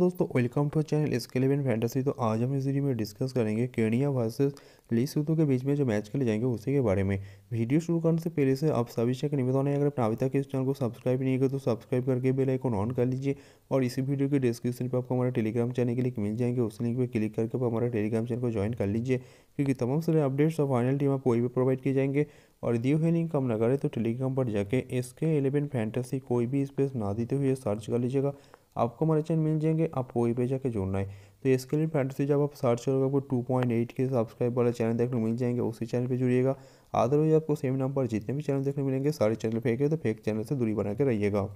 दोस्तों welcome to channel scale event fantasy तो आज हम इस वीडियो में डिस्कस करेंगे केनिया वर्सेस लेसूतो के बीच में जो मैच खेले जाएंगे उसी के बारे में वीडियो शुरू करने से पहले से आप सभी से निवेदन है अगर आपने अभी तक इस चैनल को सब्सक्राइब नहीं किया तो सब्सक्राइब करके बेल आइकन ऑन कर लीजिए और इसी वीडियो के डिस्क्रिप्शन पर आपको हमारे टेलीग्राम चैनल के लिंक मिल जाएंगे उस लिंक पर क्लिक करके आप हमारे टेलीग्राम चैनल को ज्वाइन कर लीजिए क्योंकि तमाम सारे अपडेट्स और फाइनल टीम आपको वही भी प्रोवाइड किए जाएंगे और दिए हुए लिंक कम लगा रहे तो टेलीग्राम पर जाके एस के एलेवन फैंटेसी कोई भी स्पेस ना देते हुए सर्च कर लीजिएगा आपको हमारे चैनल मिल जाएंगे आप कोई पे जाके जोड़ना है तो इसके लिए फैंटेसी जब आप सर्च करोगे आपको two point eight K subscribe वाला चैनल देखने को मिल जाएंगे उसी चैनल पे जुड़िएगा अदरवाइज आपको सेम नाम पर जितने भी चैनल देखने मिलेंगे सारे चैनल तो फेंक तो फेक चैनल से दूरी बना के रहिएगा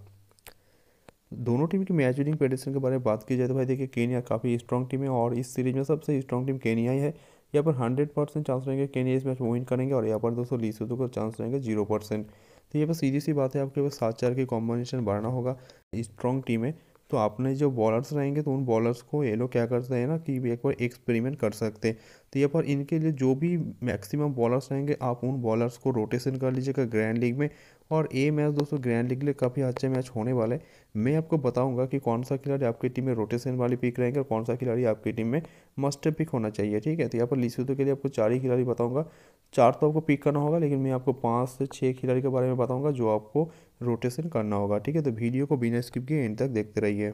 दोनों टीम की मैच विनिंग प्रदर्शन के बारे में बात की जाए तो भाई देखिए केनिया काफ़ी स्ट्रॉन्ग टीम है और इस सीरीज में सबसे स्ट्रॉन्ग टीम केनिया ही है यहाँ पर हंड्रेड परसेंट चांस रहेंगे केन्या इस मैच विन करेंगे और यहाँ पर दोस्तों लीसोदो का चांस रहेंगे जीरो परसेंट तो ये पर सीधी सी बात है आपके पास सात चार की कॉम्बिनेशन बढ़ना होगा स्ट्रॉन्ग टीम है तो आपने जो बॉलर्स रहेंगे तो उन बॉलर्स को ये लोग क्या करते हैं ना कि एक बार एक्सपेरिमेंट कर सकते हैं तो यहाँ पर इनके लिए जो भी मैक्सिमम बॉलर्स रहेंगे आप उन बॉलर्स को रोटेशन कर लीजिएगा ग्रैंड लीग में और ये मैच दोस्तों ग्रैंड लीग के लिए काफ़ी अच्छे मैच होने वाले मैं आपको बताऊंगा कि कौन सा खिलाड़ी आपकी टीम में रोटेशन वाली पिक रहेंगे और कौन सा खिलाड़ी आपकी टीम में मस्ट पिक होना चाहिए ठीक है तो यहाँ पर लिसुदो के लिए आपको चार ही खिलाड़ी बताऊँगा चार तो आपको पिक करना होगा लेकिन मैं आपको पाँच से छः खिलाड़ी के बारे में बताऊँगा जो आपको रोटेशन करना होगा ठीक है तो वीडियो को बिना स्किप किए एंड तक देखते रहिए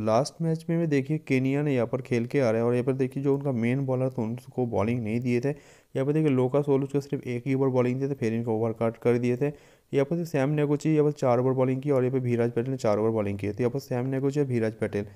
लास्ट मैच में देखिए केनिया ने यहाँ पर खेल के आ रहे हैं और यहाँ पर देखिए जो उनका मेन बॉलर था उनको बॉलिंग नहीं दिए थे यहाँ पर देखिए लोका सोलूच को सिर्फ एक ही ओवर बॉलिंग दिए थे फिर इनको ओवर कट कर दिए थे यहाँ पर सैम नेगोची यहाँ पर चार ओवर बॉलिंग की और यहाँ पर भीराज पटेल ने चार ओवर बॉलिंग की है तो यहाँ पर सैम नेगोची और भीराज पटेल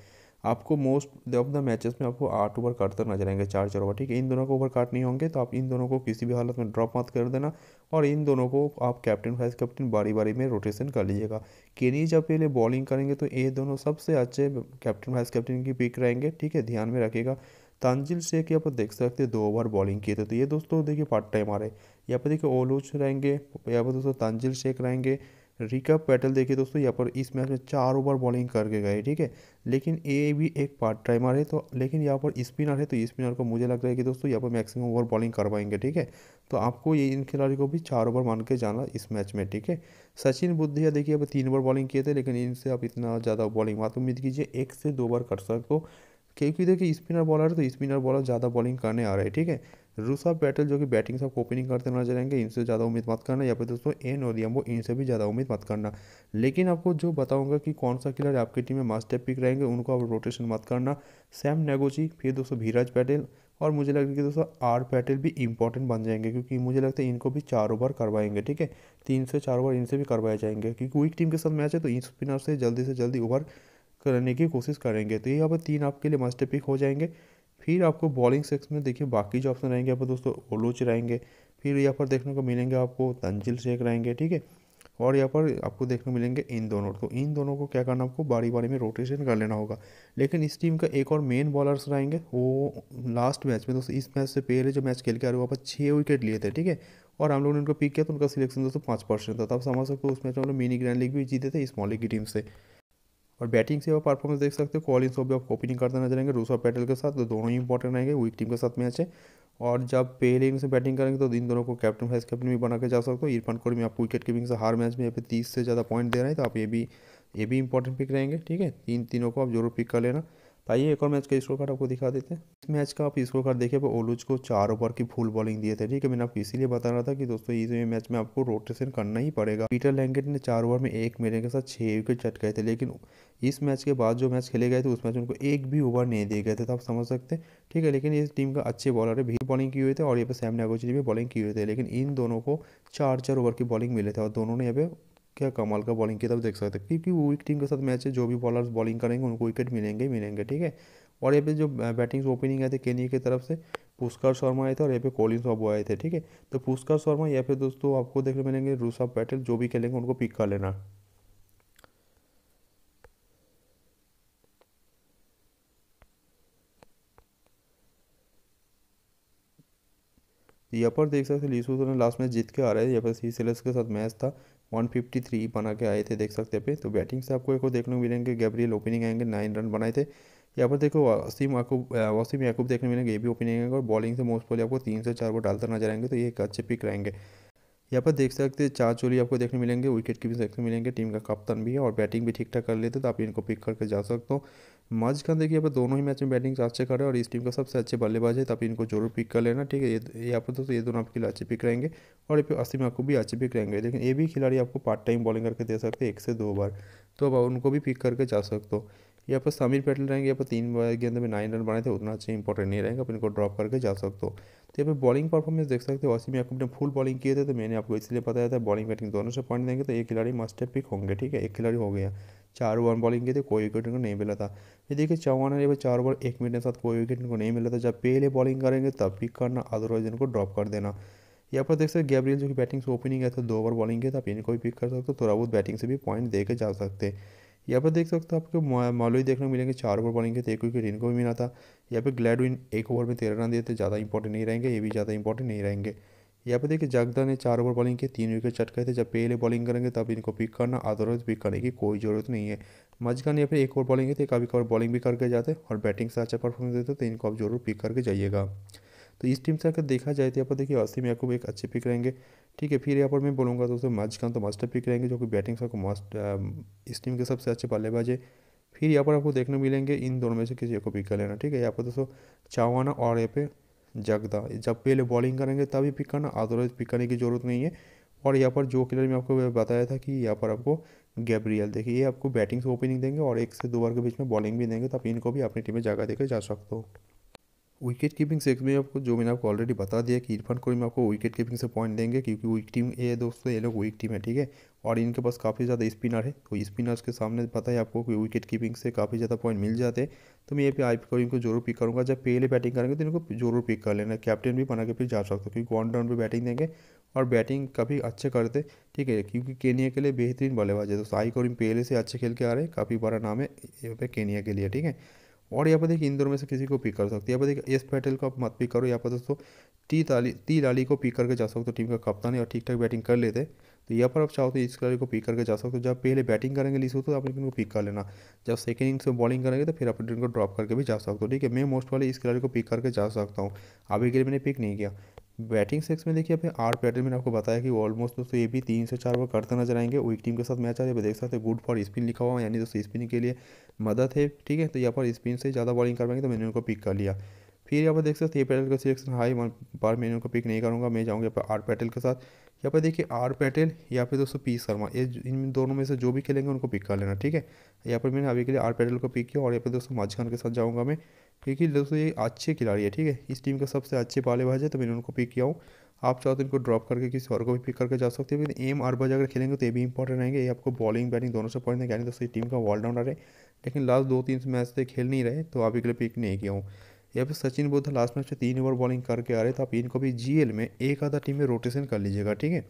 आपको मोस्ट ऑफ द मैचेस में आपको आठ ओवर काटते नजर आएंगे चार चार ओवर ठीक है इन दोनों को ओवर नहीं होंगे तो आप इन दोनों को किसी भी हालत में ड्रॉप मत कर देना और इन दोनों को आप कैप्टन वाइस कैप्टन बारी बारी में रोटेशन कर लीजिएगा केनी जब पहले बॉलिंग करेंगे तो ये दोनों सबसे अच्छे कैप्टन वाइस कैप्टन की पिक रहेंगे ठीक है ध्यान में रखिएगा तंजिल शेख यहाँ पर देख सकते हैं दो ओवर बॉलिंग किए थे तो ये दोस्तों देखिए पार्ट टाइम आ रहे यहाँ पर देखिए ओलोच रहेंगे यहाँ पर दोस्तों तंजिल शेख रहेंगे रिकअप पैटल देखिए दोस्तों यहाँ पर इस मैच में चार ओवर बॉलिंग करके गए ठीक है लेकिन ये भी एक पार्ट टाइमर है तो लेकिन यहाँ पर स्पिनर है तो स्पिनर को मुझे लग रहा है कि दोस्तों यहाँ पर मैक्सिमम ओवर बॉलिंग करवाएंगे ठीक है तो आपको ये इन खिलाड़ी को भी चार ओवर मान के जाना इस मैच में ठीक है सचिन बुद्धिया देखिए अब तीन ओवर बॉलिंग किए थे लेकिन इनसे आप इतना ज़्यादा बॉलिंग मत उम्मीद कीजिए एक से दो ओवर कर सकते हो क्योंकि देखिए स्पिनर बॉलर तो स्पिनर बॉलर ज़्यादा बॉलिंग करने आ रहे हैं ठीक है रूसा पैटल जो कि बैटिंग सब ओपनिंग करते नजर जाएंगे इनसे ज़्यादा उम्मीद मत करना या फिर दोस्तों एन वो इनसे भी ज़्यादा उम्मीद मत करना लेकिन आपको जो बताऊंगा कि कौन सा खिलाड़ी आपकी टीम में मास्टर पिक रहेंगे उनको आप रोटेशन मत करना सैम नेगोची फिर दोस्तों भीराज पैटेल और मुझे लगता है कि दोस्तों आर पैटेल भी इंपॉर्टेंट बन जाएंगे क्योंकि मुझे लगता है इनको भी चार ओवर करवाएंगे ठीक है तीन से चार ओवर इनसे भी करवाए जाएंगे क्योंकि वीक टीम के साथ मैच है तो इन स्पिनर से जल्दी से जल्दी ओवर करने की कोशिश करेंगे तो ये यहाँ पर तीन आपके लिए मस्ट पिक हो जाएंगे फिर आपको बॉलिंग सेक्स में देखिए बाकी जो ऑप्शन रहेंगे यहाँ पर दोस्तों ओलोच रहेंगे फिर यहाँ पर देखने को मिलेंगे आपको तंजिल शेख रहेंगे ठीक है और यहाँ पर आपको देखने को मिलेंगे इन दोनों तो इन दोनों को क्या करना आपको बारी बारी में रोटेशन कर लेना होगा लेकिन इस टीम का एक और मेन बॉलर्स रहेंगे वो लास्ट मैच में दोस्तों इस मैच से पहले जो मैच खेल के आ रहे हो वहाँ पर छः विकेट लिए थे ठीक है और हम लोग ने उनको पिक किया तो उनका सिलेक्शन दोस्तों पाँच परसेंट था तो आप समझ सकते हो उस मैच में हम लोग मिनी ग्रैंड लीग भी जीते थे स्मॉल लीग की टीम से और बैटिंग से आप परफॉर्मेंस देख सकते हो सो भी आप ओपनिंग करते नजर आएंगे रूसो पैटल के साथ तो दोनों ही इंपॉर्टेंट रहेंगे वीक टीम के साथ मैच है और जब पहले इनसे से बैटिंग करेंगे तो इन दोनों को कैप्टन वाइस कैप्टन भी बना के जा सकते हो इरफान में आप विकेट कीपिंग से हर मैच में यहाँ पे तीस से ज़्यादा पॉइंट दे रहे हैं तो आप ये भी ये भी इंपॉर्टेंट पिक रहेंगे ठीक है तीन तीनों को आप जरूर पिक कर लेना तो आइए एक और मैच का स्कोर कार्ड आपको दिखा देते हैं इस मैच का आप स्कोर कार्ड देखिए ओलूज को चार ओवर की फुल बॉलिंग दिए थे ठीक है मैंने आपको इसीलिए बता रहा था कि दोस्तों ये मैच में आपको रोटेशन करना ही पड़ेगा पीटर लैंगेट ने चार ओवर में एक मेरे के साथ छः विकेट चट गए थे लेकिन इस मैच के बाद जो मैच खेले गए थे उस मैच में उनको एक भी ओवर नहीं दिए गए थे तो आप समझ सकते हैं ठीक है लेकिन इस टीम का अच्छे बॉलर है भी बॉलिंग की हुई थे और ये पर सैम नागोचरी भी बॉलिंग की हुई थे लेकिन इन दोनों को चार चार ओवर की बॉलिंग मिले थे और दोनों ने यहाँ पे क्या कमाल का बॉलिंग की तरफ देख सकते हैं क्योंकि वो वीक टीम के साथ मैच है जो भी बॉलर्स बॉलिंग करेंगे उनको विकेट मिलेंगे ही मिलेंगे ठीक है और यहाँ पे जो बैटिंग ओपनिंग आए थे केनिया की के तरफ से पुष्कर शर्मा आए थे और यहाँ पे कोलिन बाबू आए थे ठीक है तो पुष्कर शर्मा या फिर दोस्तों आपको देखने मिलेंगे रूसा पटेल जो भी खेलेंगे उनको पिक कर लेना यहाँ पर देख सकते लीसू ने लास्ट मैच जीत के आ रहे हैं यहाँ पर सी सेलेस के साथ मैच था 153 बना के आए थे देख सकते हैं तो बैटिंग से आपको एक को देखने को मिलेंगे गैब्रियल ओपनिंग आएंगे नाइन रन बनाए थे यहाँ पर देखो वसीम याकूब वसीम याकूब देखने मिलेंगे ये भी ओपनिंग आएंगे और बॉलिंग से मोस्ट पोली आपको तीन से चार को डालता नजर आएंगे तो ये एक अच्छे पिक रहेंगे यहाँ पर देख सकते हैं चार चोली आपको देखने मिलेंगे विकेट की भी देखने मिलेंगे टीम का कप्तान भी है और बैटिंग भी ठीक ठाक कर लेते तो आप इनको पिक करके जा सकते हो माज खान देखिए यहाँ पर दोनों ही मैच में बैटिंग अच्छे कर रहे हैं और इस टीम का सबसे अच्छे बल्लेबाज है तो आप इनको जरूर पिक कर लेना ठीक है ये यहाँ पर दोस्तों ये दोनों आपके लिए अच्छे पिक रहेंगे और ये अस्सी में आपको भी अच्छे पिक रहेंगे लेकिन ये भी खिलाड़ी आपको पार्ट टाइम बॉलिंग करके दे सकते हैं एक से दो बार तो आप उनको भी पिक करके जा सकते हो यहाँ पर समीर पटेल रहेंगे यहाँ पर तीन गेंद में नाइन रन बनाए थे उतना अच्छे इंपॉर्टेंट नहीं रहेंगे आप इनको ड्रॉप करके जा सकते हो तो यहाँ पर बॉलिंग परफॉर्मेंस देख सकते हो वासी में अपने फुल बॉलिंग किए थे तो मैंने आपको इसलिए बताया था बॉलिंग बैटिंग दोनों से पॉइंट देंगे तो एक खिलाड़ी मास्टर पिक होंगे ठीक है एक खिलाड़ी हो गया चार ओवर बॉलिंग किए थे कोई विकेट उनको नहीं मिला था ये देखिए चौहान ने चार ओवर एक मिनट के साथ कोई विकेट उनको नहीं मिला था जब पहले बॉलिंग करेंगे तब पिक करना अदरवाइज इनको ड्रॉप कर देना यहाँ पर देख सकते गैब्रियल जो कि बैटिंग से ओपनिंग है तो दो ओवर बॉलिंग किया था तो आप इनको भी पिक कर सकते हो थोड़ा बहुत बैटिंग से भी पॉइंट दे के जा सकते हैं यहाँ पर देख सकते हो आपको मालूई देखने को मिलेंगे चार ओवर बॉलिंग के तो एक विकेट इनको भी मिला था यहाँ पर ग्लैडविन एक ओवर में तेरह रन दिए थे ज़्यादा इंपॉर्टेंट नहीं रहेंगे ये भी ज़्यादा इंपॉर्टेंट नहीं रहेंगे यहाँ पर देखिए जगदा ने चार ओवर बॉलिंग के तीन विकेट चटकाए थे जब पहले बॉलिंग करेंगे तब इनको पिक करना अदरवाइज पिक करने की कोई ज़रूरत नहीं है मजगान या फिर एक ओवर बॉलिंग थे तो कभी कभार बॉलिंग भी करके जाते और बैटिंग से अच्छा परफॉर्मेंस देते तो इनको आप जरूर पिक करके जाइएगा तो इस टीम से अगर देखा जाए तो यहाँ पर देखिए असीम याकूब एक अच्छे पिक रहेंगे ठीक है फिर यहाँ पर मैं बोलूँगा दोस्तों मजगान तो मास्टर पिक रहेंगे जो कि बैटिंग से आपको मास्ट इस टीम के सबसे अच्छे बल्लेबाज है फिर यहाँ पर आपको देखने मिलेंगे इन दोनों में से किसी को पिक कर लेना ठीक है यहाँ पर दोस्तों चावाना और यहाँ पे जगदा जब पहले बॉलिंग करेंगे तभी पिक करना अदरवाइज पिक करने की ज़रूरत नहीं है और यहाँ पर जो खिलाड़ी मैं आपको बताया था कि यहाँ पर आपको गैब्रियल देखिए ये आपको बैटिंग से ओपनिंग देंगे और एक से दो बार के बीच में बॉलिंग भी देंगे तो आप इनको भी अपनी टीम में जगह देकर जा सकते हो विकेट कीपिंग से में आपको जो मैंने आपको ऑलरेडी बता दिया कि इरफान कोई में आपको विकेट कीपिंग से पॉइंट देंगे क्योंकि वीक टीम ये दोस्तों ये लोग वीक टीम है ठीक है और इनके पास काफ़ी ज़्यादा स्पिनर है तो स्पिनर्स के सामने पता है आपको कि विकेट कीपिंग से काफ़ी ज़्यादा पॉइंट मिल जाते हैं तो मैं ये पे आई को जरूर पिक करूँगा जब पहले बैटिंग करेंगे तो इनको जरूर पिक कर लेना कैप्टन भी बना के फिर जा सकते हो क्योंकि वन डाउन पर बैटिंग देंगे और बैटिंग काफ़ी अच्छे करते ठीक है क्योंकि केनिया के लिए बेहतरीन बल्लेबाज है तो आई करीम पहले से अच्छे खेल के आ रहे हैं काफ़ी बड़ा नाम है यहाँ पे केनिया के लिए ठीक है और यहाँ पर देखिए इन दोनों में से किसी को पिक कर सकते हैं यहाँ पर देखिए एस पैटेल को आप मत पिक करो यहाँ पर दोस्तों टी ताली ती लाली को पिक करके जा सकते हो टीम का कप्तान है और ठीक ठाक बैटिंग कर लेते तो यहाँ पर आप चाहो तो इस खिलाड़ी को पिक करके जा सकते हो जब पहले बैटिंग करेंगे हो तो आप इनको पिक कर लेना जब सेकेंड इनिंग्स में बॉलिंग करेंगे तो फिर आप इनको ड्रॉप करके भी जा सकते हो ठीक है मैं मोस्ट वाले इस खिलाड़ी को पिक करके जा सकता हूँ अभी के लिए मैंने पिक नहीं किया बैटिंग सेक्स में देखिए अपने आर पैटर्न मैंने आपको बताया कि ऑलमोस्ट दोस्तों ये भी तीन से चार बार करते नजर आएंगे वीक टीम के साथ मैच आ रहे देख सकते हैं गुड फॉर स्पिन लिखा हुआ यानी दोस्तों स्पिन के लिए मदद है ठीक है तो यहाँ पर स्पिन से ज़्यादा बॉलिंग कर पाएंगे तो मैंने उनको पिक कर लिया फिर यहाँ पर देख सकते हैं पैटल का सिलेक्शन हाई वन बार मैंने उनको पिक नहीं करूँगा मैं जाऊँगा यहाँ पर आर पैटल के साथ यहाँ पर देखिए आर पैटल या फिर दोस्तों पी शर्मा ये इन दोनों में से जो भी खेलेंगे उनको पिक कर लेना ठीक है यहाँ पर मैंने अभी के लिए आर पैटल को पिक किया और यहाँ पर दोस्तों माज खान के साथ जाऊँगा मैं क्योंकि दोस्तों ये अच्छे खिलाड़ी है ठीक है इस टीम का सबसे अच्छे बालेबाज है तो मैंने उनको पिक किया हूँ आप चाहो तो इनको ड्रॉप करके किसी और को भी पिक करके जा सकते हो लेकिन एम अरबाज अगर खेलेंगे तो ये भी इंपॉर्टेंट रहेंगे ये आपको बॉलिंग बैटिंग दोनों से पॉइंट यानी दोस्तों टीम का ऑलराउंडर है लेकिन लास्ट दो तीन मैच से खेल नहीं रहे तो आप इनके पिक नहीं किया हूँ या फिर सचिन बोध लास्ट मैच से तीन ओवर बॉलिंग करके आ रहे तो आप इनको भी जी में एक आधा टीम में रोटेशन कर लीजिएगा ठीक है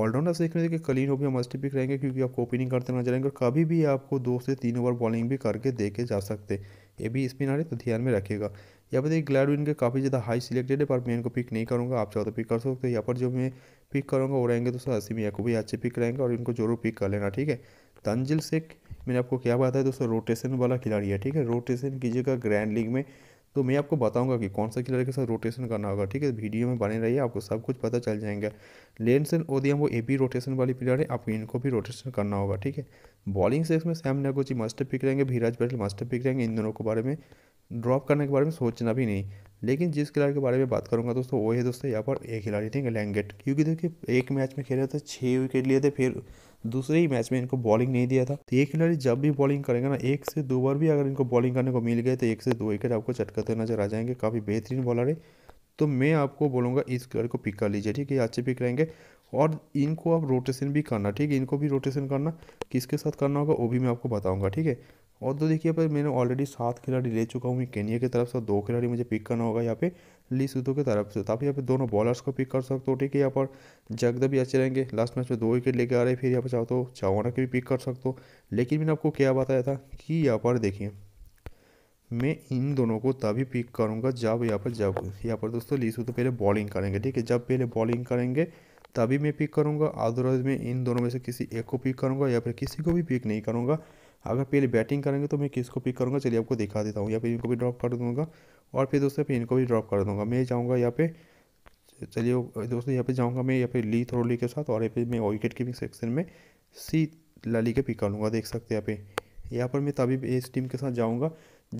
ऑलराउंडर देखने देखिए कि कलीन ओपी मस्ट पिक रहेंगे क्योंकि आपको ओपनिंग करते नजर आएंगे और कभी भी आपको दो से तीन ओवर बॉलिंग भी करके देखे जा सकते ये भी स्पिनर है तो ध्यान में रखिएगा यहाँ पर देखिए ग्लैडविन के काफ़ी ज़्यादा हाई सिलेक्टेड है पर मैं इनको पिक नहीं करूँगा आप चाहो तो पिक कर सकते हो यहाँ पर जो मैं पिक करूँगा वो रहेंगे तो सर असीम या को भी अच्छे पिक रहेंगे और इनको जरूर पिक कर लेना ठीक है तंजिल शेख मैंने आपको क्या बताया दोस्तों रोटेशन वाला खिलाड़ी है ठीक है रोटेशन कीजिएगा ग्रैंड लीग में तो मैं आपको बताऊंगा कि कौन सा खिलाड़ी के साथ रोटेशन करना होगा ठीक है वीडियो में बने रहिए आपको सब कुछ पता चल जाएगा एंड ओदियम वो ए भी रोटेशन वाली प्लेयर है आपको इनको भी रोटेशन करना होगा ठीक है बॉलिंग सेक्स में सैम नगोची मास्टर पिक रहेंगे भीराज पटेल मास्टर पिक रहेंगे इन दोनों के बारे में ड्रॉप करने के बारे में सोचना भी नहीं लेकिन जिस खिलाड़ी के बारे में बात करूंगा दोस्तों वो है दोस्तों यहाँ पर एक खिलाड़ी थे लैंगेट क्योंकि देखिए एक मैच में खेले थे छः विकेट लिए थे फिर दूसरे ही मैच में इनको बॉलिंग नहीं दिया था तो ये खिलाड़ी जब भी बॉलिंग करेंगे ना एक से दो बार भी अगर इनको बॉलिंग करने को मिल गए तो एक से दो विकेट आपको चटकाते नजर आ जाएंगे काफ़ी बेहतरीन बॉलर है तो मैं आपको बोलूँगा इस खिलाड़ी को पिक कर लीजिए ठीक है अच्छे पिक रहेंगे और इनको आप रोटेशन भी करना ठीक है इनको भी रोटेशन करना किसके साथ करना होगा वो भी मैं आपको बताऊँगा ठीक है और तो देखिए पर मैंने ऑलरेडी सात खिलाड़ी ले चुका हूँ केनिया की तरफ से दो खिलाड़ी मुझे पिक करना होगा यहाँ पे ली सुधो की तरफ से तो आप यहाँ पे दोनों बॉलर्स को पिक कर सकते हो ठीक है यहाँ पर जगदा भी अच्छे रहेंगे लास्ट मैच में दो विकेट लेके आ रहे फिर यहाँ पर चाहो तो चावाना के भी पिक कर सकते हो लेकिन मैंने आपको क्या बताया था कि यहाँ पर देखिए मैं इन दोनों को तभी पिक करूँगा जब यहाँ पर जब यहाँ पर दोस्तों ली तो पहले बॉलिंग करेंगे ठीक है जब पहले बॉलिंग करेंगे तभी मैं पिक करूँगा अदरवाइज मैं इन दोनों में से किसी एक को पिक करूँगा या फिर किसी को भी पिक नहीं करूँगा अगर पहले बैटिंग करेंगे तो मैं किसको पिक करूँगा चलिए आपको दिखा देता हूँ या फिर इनको भी ड्रॉप कर दूँगा और फिर दोस्तों फिर इनको भी ड्रॉप कर दूँगा मैं जाऊँगा यहाँ पे चलिए दोस्तों यहाँ पे जाऊँगा मैं या फिर ली थ्रोली के साथ और यहाँ पे मैं विकेट कीपिंग सेक्शन में सी लाली के पिक करूँगा देख सकते यहाँ पे यहाँ पर मैं तभी इस टीम के साथ जाऊँगा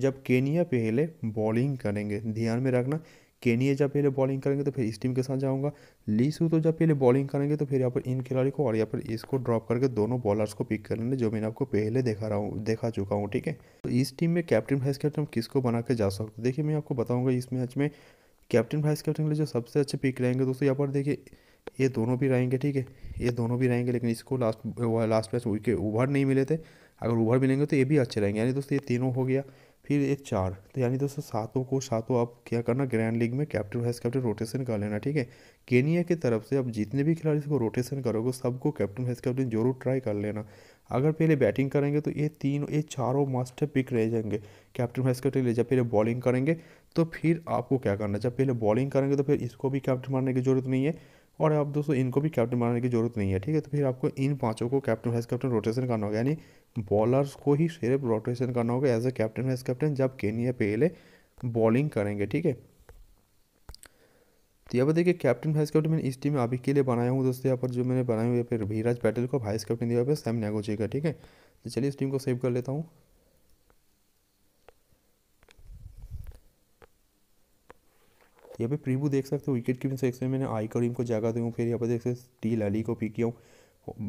जब केनिया पहले बॉलिंग करेंगे ध्यान में रखना केनिए जब पहले बॉलिंग करेंगे तो फिर इस टीम के साथ जाऊंगा लीसू तो जब पहले बॉलिंग करेंगे तो फिर यहाँ पर इन खिलाड़ी को और यहाँ पर इसको ड्रॉप करके दोनों बॉलर्स को पिक करेंगे जो मैंने आपको पहले देखा रहा हूँ देखा चुका हूँ ठीक है तो इस टीम में कैप्टन भाइस कैप्टन किसको बना के जा सकते देखिए मैं आपको बताऊँगा इस मैच में कैप्टन भाइस कैप्टन के लिए जो सबसे अच्छे पिक रहेंगे दोस्तों यहाँ पर देखिए ये दोनों भी रहेंगे ठीक है ये दोनों भी रहेंगे लेकिन इसको लास्ट लास्ट मैच के ओवर नहीं मिले थे अगर ओवर मिलेंगे तो ये भी अच्छे रहेंगे यानी दोस्तों ये तीनों हो गया फिर एक चार तो यानी दोस्तों सातों को सातों आप क्या करना ग्रैंड लीग में कैप्टन वाइस कैप्टन रोटेशन कर लेना ठीक है केनिया की तरफ से आप जितने भी खिलाड़ी इसको रोटेशन करोगे सबको कैप्टन वाइस कैप्टन जरूर ट्राई कर लेना अगर पहले बैटिंग करेंगे तो ये तीन ये चारों मस्ट पिक रह जाएंगे कैप्टन वाइस कैप्टन ले जब पहले बॉलिंग करेंगे तो फिर आपको क्या करना जब पहले बॉलिंग करेंगे तो फिर इसको भी कैप्टन मारने की जरूरत नहीं है और आप दोस्तों इनको भी कैप्टन बनाने की जरूरत नहीं है ठीक है तो फिर आपको इन पांचों को कैप्टन वाइस कैप्टन रोटेशन करना होगा यानी बॉलर्स को ही सिर्फ रोटेशन करना होगा as a captain vice captain जब केनिया पहले बॉलिंग करेंगे ठीक है तो यहाँ पर देखिए कैप्टन वाइस कैप्टन मैंने इस टीम में अभी के लिए बनाया हूँ दोस्तों यहाँ पर जो मैंने बनाया हुआ फिर वीराज पैटेल को वाइस कैप्टन दिया हुआ सैम नागोचे का ठीक है तो चलिए इस टीम को सेव कर लेता हूँ यहाँ पे प्रीव्यू देख सकते हो विकेट कीपिंग सेक्स में मैंने आई करीम को जगह दूँ फिर यहाँ पर देख सकते स्टील अली को पिक किया हूँ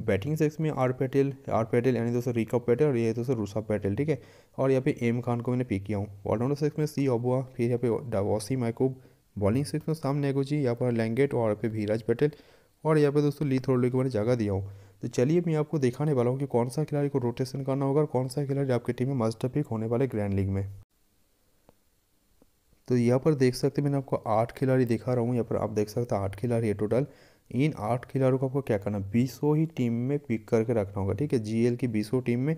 बैटिंग सेक्स में आर पटेल आर पटेल यानी दोस्तों रिकव पटेल और ये दोस्तों रूसा पटेल ठीक है और यहाँ पे एम खान को मैंने पिक किया हूँ ऑलराउंडर सेक्स में सी अबुआ फिर यहाँ पे वसीम मैकूब बॉलिंग सेक्स में साम नेगोजी यहाँ पर लैंगेट और यहाँ पे भीराज पटेल और यहाँ पे दोस्तों ली थोड़ी को मैंने जगह दिया हूँ तो चलिए मैं आपको दिखाने वाला हूँ कि कौन सा खिलाड़ी को रोटेशन करना होगा और कौन सा खिलाड़ी आपकी टीम में मस्ट पिक होने वाले ग्रैंड लीग में तो यहाँ पर देख सकते मैंने आपको आठ खिलाड़ी दिखा रहा हूँ यहाँ पर आप देख सकते हैं आठ खिलाड़ी है टोटल इन आठ खिलाड़ियों को आपको क्या करना बीसों ही टीम में पिक करके रखना होगा ठीक है जीएल की बीसों टीम में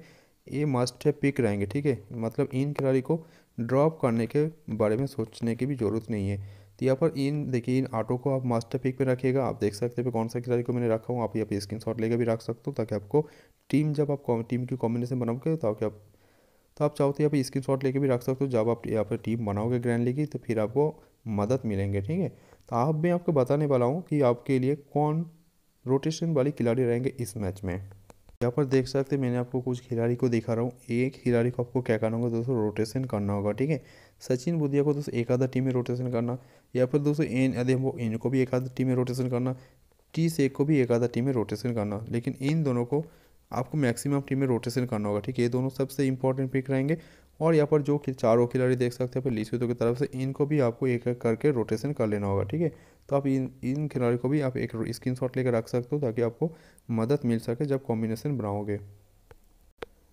ये मस्ट है पिक रहेंगे ठीक है मतलब इन खिलाड़ी को ड्रॉप करने के बारे में सोचने की भी ज़रूरत नहीं है तो यहाँ पर इन देखिए इन आटों को आप मास्टर पिक पे रखिएगा आप देख सकते हैं कौन सा खिलाड़ी को मैंने रखा हूँ आप यहाँ पे स्क्रीन शॉट लेकर भी रख सकते हो ताकि आपको टीम जब आप टीम की कॉम्बिनेशन बनाओगे तो ताकि आप तो आप चाहो तो यहाँ पर स्क्रीन शॉट लेके भी रख सकते हो जब आप यहाँ पर टीम बनाओगे ग्रैंड लीग की तो फिर आपको मदद मिलेंगे ठीक है तो आप मैं आपको बताने वाला हूँ कि आपके लिए कौन रोटेशन वाले खिलाड़ी रहेंगे इस मैच में यहाँ पर देख सकते मैंने आपको कुछ खिलाड़ी को दिखा रहा हूँ एक खिलाड़ी को आपको क्या करना होगा दोस्तों रोटेशन करना होगा ठीक है सचिन बुधिया को दोस्तों एक आधा टीम में रोटेशन करना या फिर दोस्तों एन अदेम्बो इनको भी एक आधा टीम में रोटेशन करना टी सेक को भी एक आधा टीम में रोटेशन करना लेकिन इन दोनों को आपको मैक्सिमम टीम में रोटेशन करना होगा ठीक है ये दोनों सबसे इंपॉर्टेंट पिक रहेंगे और यहाँ पर जो चारों खिलाड़ी देख सकते हैं फिर लिसुतो की तरफ से इनको भी आपको एक एक करके रोटेशन कर लेना होगा ठीक है तो आप इन इन खिलाड़ी को भी आप एक स्क्रीन शॉट लेकर रख सकते हो ताकि आपको मदद मिल सके जब कॉम्बिनेशन बनाओगे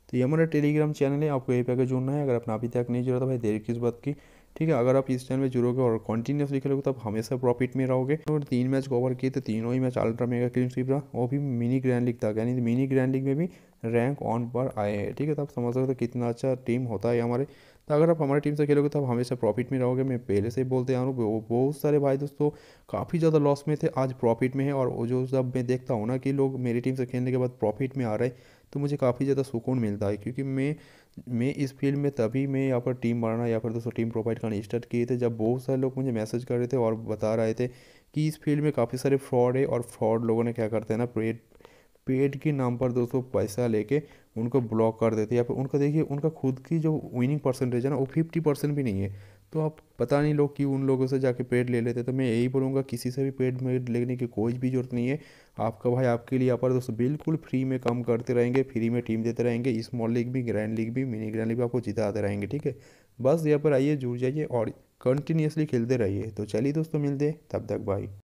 तो ये हमारा टेलीग्राम चैनल है आपको यहीं पर जुड़ना है अगर आपने अभी तक नहीं जुड़ा तो भाई देर किस बात की ठीक है अगर आप इस टाइम में जुड़ोगे और कंटिन्यूसली खेलोगे तो आप हमेशा प्रॉफिट में रहोगे और तीन मैच कवर किए तो तीनों ही match ultra mega clean sweep रहा वो भी मिनी ग्रैंड लीग था यानी मिनी ग्रैंड लीग में भी रैंक ऑन पर आए हैं ठीक है तो आप समझ सकते हो कितना अच्छा टीम होता है हमारे तो अगर आप हमारे टीम से खेलोगे तो आप हमेशा प्रॉफिट में रहोगे मैं पहले से ही बोलते आ रहा हूँ बहुत सारे भाई दोस्तों काफ़ी ज़्यादा लॉस में थे आज प्रॉफिट में है और जो जब मैं देखता हूँ ना कि लोग मेरी टीम से खेलने के बाद प्रॉफिट में आ रहे हैं तो मुझे काफ़ी ज़्यादा सुकून मिलता है क्योंकि मैं मैं इस फील्ड में तभी मैं यहाँ पर टीम बनाना या फिर दोस्तों टीम प्रोवाइड करना स्टार्ट किए थे जब बहुत सारे लोग मुझे मैसेज कर रहे थे और बता रहे थे कि इस फील्ड में काफ़ी सारे फ्रॉड है और फ्रॉड लोगों ने क्या करते हैं ना पेड पेड के नाम पर दोस्तों पैसा लेके उनको ब्लॉक कर देते या फिर उनका देखिए उनका खुद की जो विनिंग परसेंटेज है ना वो फिफ्टी परसेंट भी नहीं है तो आप पता नहीं लोग क्यों उन लोगों से जाके पेड ले लेते तो मैं यही बोलूँगा किसी से भी पेड में लेने की कोई भी ज़रूरत नहीं है आपका भाई आपके लिए यहाँ पर दोस्तों बिल्कुल फ्री में काम करते रहेंगे फ्री में टीम देते रहेंगे स्मॉल लीग भी ग्रैंड लीग भी मिनी ग्रैंड लीग भी आपको जिताते रहेंगे ठीक है बस यहाँ पर आइए जुड़ जाइए और कंटिन्यूसली खेलते रहिए तो चलिए दोस्तों मिलते तब तक भाई